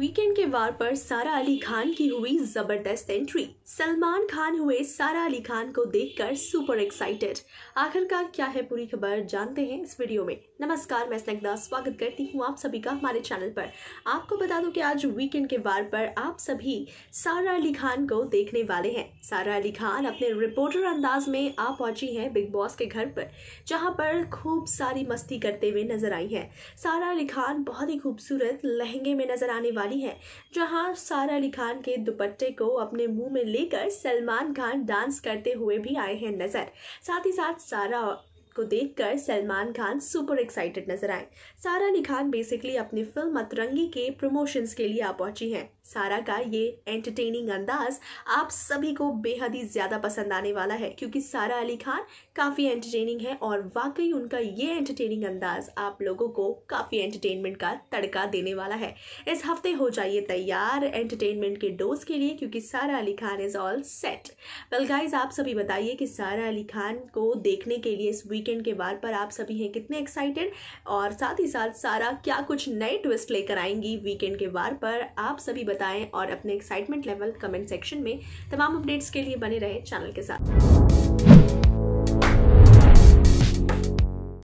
weekend के वार पर सारा अली खान की हुई जबरदस्त एंट्री सलमान खान हुए सारा अली खान को देखकर सुपर एक्साइटेड आखिरकार क्या है पूरी खबर जानते हैं इस वीडियो में नमस्कार मैं स्नग्धा स्वागत करती हूं आप सभी का हमारे चैनल पर आपको बता दूं कि आज वीकेंड के वार पर आप सभी सारा अली खान को देखने वाले हैं सारा अली खान अपने रिपोर्टर अंदाज में आ पहुंची हैं बिग बॉस के घर पर जहाँ पर खूब सारी मस्ती करते हुए नजर आई है सारा अली खान बहुत ही खूबसूरत लहंगे में नजर आने वाली वाली है जहां सारा अली खान के दुपट्टे को अपने मुंह में लेकर सलमान खान डांस करते हुए भी आए हैं नजर साथ ही साथ सारा को देखकर सलमान खान सुपर एक्साइटेड नजर आए सारा अली खान बेसिकली अपनी फिल्म अतरंगी के प्रमोशंस के लिए आ पहुंची हैं सारा का ये एंटरटेनिंग अंदाज आप सभी को बेहद ही ज़्यादा पसंद आने वाला है क्योंकि सारा अली खान काफ़ी एंटरटेनिंग है और वाकई उनका ये एंटरटेनिंग अंदाज आप लोगों को काफ़ी एंटरटेनमेंट का तड़का देने वाला है इस हफ्ते हो जाइए तैयार एंटरटेनमेंट के डोज के लिए क्योंकि Sara Ali Khan is all set well guys आप सभी बताइए कि सारा अली खान को देखने के लिए इस वीक वीकेंड के बार पर आप सभी हैं कितने एक्साइटेड और साथ ही साथ सारा क्या कुछ नए ट्विस्ट लेकर आएंगी वीकेंड के बार पर आप सभी बताएं और अपने एक्साइटमेंट लेवल कमेंट सेक्शन में तमाम अपडेट्स के लिए बने रहे चैनल के साथ